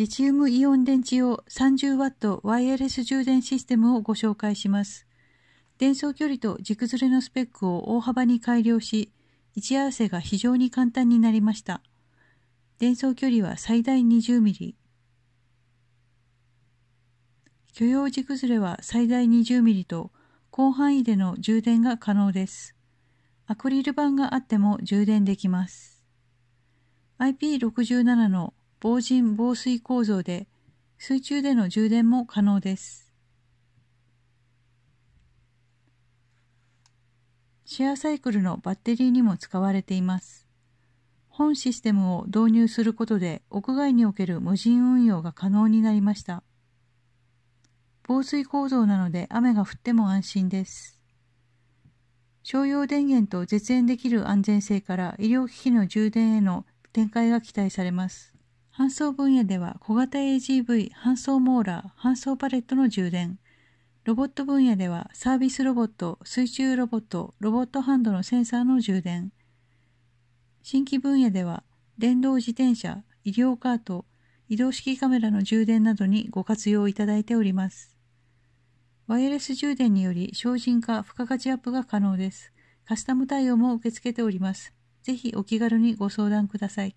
リチウムイオン電池用 30W ワイヤレス充電システムをご紹介します。伝送距離と軸ずれのスペックを大幅に改良し、位置合わせが非常に簡単になりました。伝送距離は最大 20mm。許容軸ずれは最大 20mm と、広範囲での充電が可能です。アクリル板があっても充電できます。IP67 の防塵防水構造で、水中での充電も可能です。シェアサイクルのバッテリーにも使われています。本システムを導入することで屋外における無人運用が可能になりました。防水構造なので雨が降っても安心です。商用電源と絶縁できる安全性から医療機器の充電への展開が期待されます。搬送分野では小型 AGV 搬送モーラー搬送パレットの充電ロボット分野ではサービスロボット水中ロボットロボットハンドのセンサーの充電新規分野では電動自転車医療カート移動式カメラの充電などにご活用いただいておりますワイヤレス充電により精進化付加価値アップが可能ですカスタム対応も受け付けておりますぜひお気軽にご相談ください。